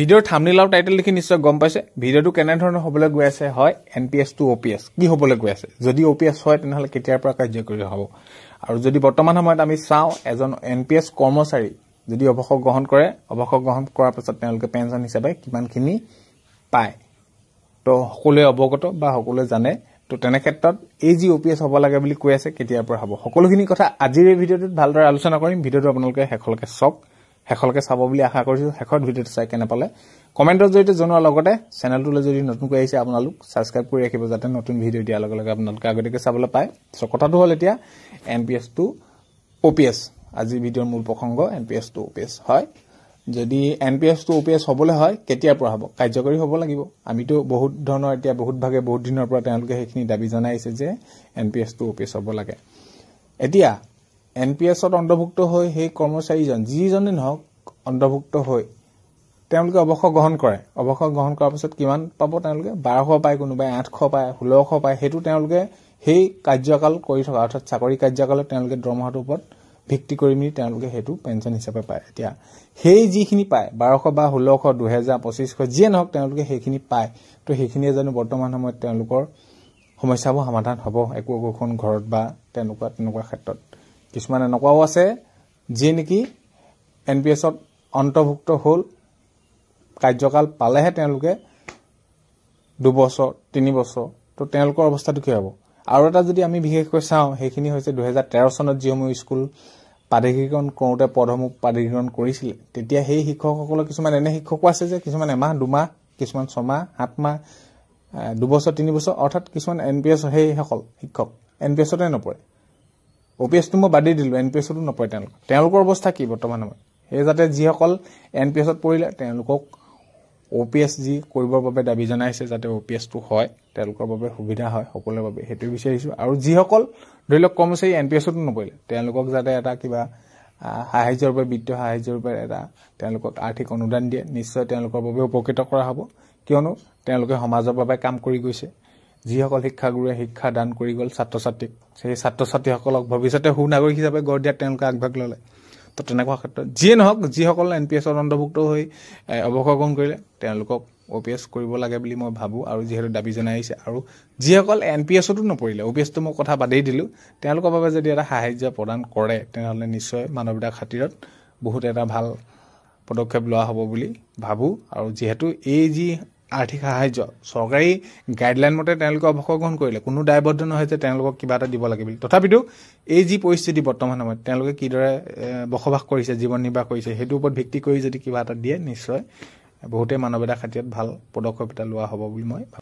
ভিডিঅ'ৰ থামনিল আৰু টাইটেল দেখি নিশ্চয় গম পাইছে ভিডিঅ'টো কেনেধৰণৰ হ'বলৈ গৈ আছে হয় N P S to O' P S কি হ'বলৈ গৈ আছে যদি অ' পি এছ হয় তেনেহ'লে কেতিয়াৰ পৰা কাৰ্যকৰী হ'ব আৰু যদি বৰ্তমান সময়ত আমি চাওঁ এজন এন পি এছ কৰ্মচাৰী যদি অৱসৰ গ্ৰহণ কৰে অৱসৰ গ্ৰহণ কৰাৰ পাছত তেওঁলোকে পেঞ্চন হিচাপে কিমানখিনি পায় তো সকলোৱে অৱগত বা সকলোৱে জানে তো তেনেক্ষেত্ৰত এই যি অ' পি এছ হ'ব লাগে বুলি কৈ আছে কেতিয়াৰ পৰা হ'ব সকলোখিনি কথা আজিৰ এই ভিডিঅ'টোত ভালদৰে আলোচনা কৰিম ভিডিঅ'টো আপোনালোকে শেষলৈকে চাওক শেষলৈকে চাব বুলি আশা কৰিছোঁ শেষৰ ভিডিঅ'টো চাই কেনে পালে কমেণ্টৰ জৰিয়তে জনোৱাৰ লগতে চেনেলটোলৈ যদি নতুনকৈ আহিছে আপোনালোক ছাবস্ক্ৰাইব কৰি ৰাখিব যাতে নতুন ভিডিঅ' দিয়াৰ লগে লগে আপোনালোকে আগতীয়াকৈ চাবলৈ পায় চ' কথাটো হ'ল এতিয়া N P S to O' P S আজিৰ ভিডিঅ'ৰ মূল প্ৰসংগ N P S to O' P S হয় যদি N P S to O' P S হ'বলৈ হয় কেতিয়াৰ পৰা হ'ব কাৰ্যকৰী হ'ব লাগিব আমিতো বহুত ধৰণৰ এতিয়া বহুত ভাগে বহুত দিনৰ পৰা তেওঁলোকে সেইখিনি দাবী জনাইছে যে N P S to O' P S হ'ব লাগে এতিয়া এন পি এছত অন্তৰ্ভুক্ত হৈ সেই কৰ্মচাৰীজন যিজনে নহওক অন্তৰ্ভুক্ত হৈ তেওঁলোকে অৱসৰ গ্ৰহণ কৰে অৱসৰ গ্ৰহণ কৰাৰ পাছত কিমান পাব তেওঁলোকে বাৰশ পায় কোনোবাই আঠশ পায় ষোল্লশ পায় সেইটো তেওঁলোকে সেই কাৰ্যকাল কৰি থকা অৰ্থাৎ চাকৰি কাৰ্যকালত তেওঁলোকে দৰমহাটোৰ ওপৰত ভিত্তি কৰি মেলি তেওঁলোকে সেইটো পেঞ্চন হিচাপে পায় এতিয়া সেই যিখিনি পায় বাৰশ বা ষোল্লশ দুহেজাৰ পঁচিছশ যিয়ে নহওক তেওঁলোকে সেইখিনি পায় তো সেইখিনিয়ে জানো বৰ্তমান সময়ত তেওঁলোকৰ সমস্যাবোৰ সমাধান হ'ব একো একোখন ঘৰত বা তেনেকুৱা তেনেকুৱা ক্ষেত্ৰত কিছুমান এনেকুৱাও আছে যি নেকি এন পি এছত অন্তৰ্ভুক্ত হ'ল কাৰ্যকাল পালেহে তেওঁলোকে দুবছৰ তিনিবছৰ তো তেওঁলোকৰ অৱস্থাটো কি হ'ব আৰু এটা যদি আমি বিশেষকৈ চাওঁ সেইখিনি হৈছে দুহেজাৰ তেৰ চনত যিসমূহ স্কুল প্ৰাধিকীকৰণ কৰোঁতে পদসমূহ প্ৰাধিকীকৰণ কৰিছিলে তেতিয়া সেই শিক্ষকসকলৰ কিছুমান এনে শিক্ষকো আছে যে কিছুমান এমাহ দুমাহ কিছুমান ছমাহ সাত মাহ দুবছৰ তিনিবছৰ অৰ্থাৎ কিছুমান এন পি এছ সেইসকল শিক্ষক এন পি এছতে নপৰে অ' পি এছটো মই বাদেই দিলোঁ এন পি এছতো নপৰে তেওঁলোক তেওঁলোকৰ অৱস্থা কি বৰ্তমান সময়ত সেই যাতে যিসকল এন পি এছত পৰিলে তেওঁলোকক অ' পি এছ যি কৰিবৰ বাবে দাবী জনাইছে যাতে অ' পি এছটো হয় তেওঁলোকৰ বাবে সুবিধা হয় সকলোৰে বাবে সেইটো বিচাৰিছোঁ আৰু যিসকল ধৰি লওক কৰ্মচাৰী এন পি এছতো নপৰিলে তেওঁলোকক যাতে এটা কিবা সাহাৰ্য ৰূপে বিত্তীয় সাহাৰ্য ৰূপে এটা তেওঁলোকক আৰ্থিক অনুদান দিয়ে নিশ্চয় তেওঁলোকৰ বাবে উপকৃত কৰা হ'ব কিয়নো তেওঁলোকে সমাজৰ বাবে কাম কৰি গৈছে যিসকল শিক্ষাগুৰুৱে শিক্ষা দান কৰি গ'ল ছাত্ৰ ছাত্ৰীক সেই ছাত্ৰ ছাত্ৰীসকলক ভৱিষ্যতে সু নাগৰিক হিচাপে গঢ় দিয়াত তেওঁলোকে আগভাগ ল'লে তো তেনেকুৱা ক্ষেত্ৰত যিয়ে নহওক যিসকল এন পি এছত অন্তৰ্ভুক্ত হৈ অৱসৰ গ্ৰহণ কৰিলে তেওঁলোকক অ' পি এছ কৰিব লাগে বুলি মই ভাবোঁ আৰু যিহেতু দাবী জনাই আহিছে আৰু যিসকল এন পি এছতো নপৰিলে অ' পি এছটো মই কথা বাদেই দিলোঁ তেওঁলোকৰ বাবে যদি এটা সাহাৰ্য প্ৰদান কৰে তেনেহ'লে নিশ্চয় মানৱতাৰ খাতিৰত বহুত এটা ভাল পদক্ষেপ লোৱা হ'ব বুলি ভাবোঁ আৰু যিহেতু এই যি আৰ্থিক সাহাৰ্য চৰকাৰী গাইডলাইন মতে তেওঁলোকে অৱসৰগ্ৰহণ কৰিলে কোনো দায়বদ্ধ নহয় যে তেওঁলোকক কিবা এটা দিব লাগে বুলি তথাপিতো এই যি পৰিস্থিতি বৰ্তমান সময়ত তেওঁলোকে কিদৰে বসবাস কৰিছে জীৱন নিৰ্বাহ কৰিছে সেইটোৰ ওপৰত ভিত্তি কৰি যদি কিবা এটা দিয়ে নিশ্চয় বহুতেই মানৱতাৰ খাতিৰত ভাল পদক্ষেপ এটা লোৱা হ'ব বুলি মই ভাবোঁ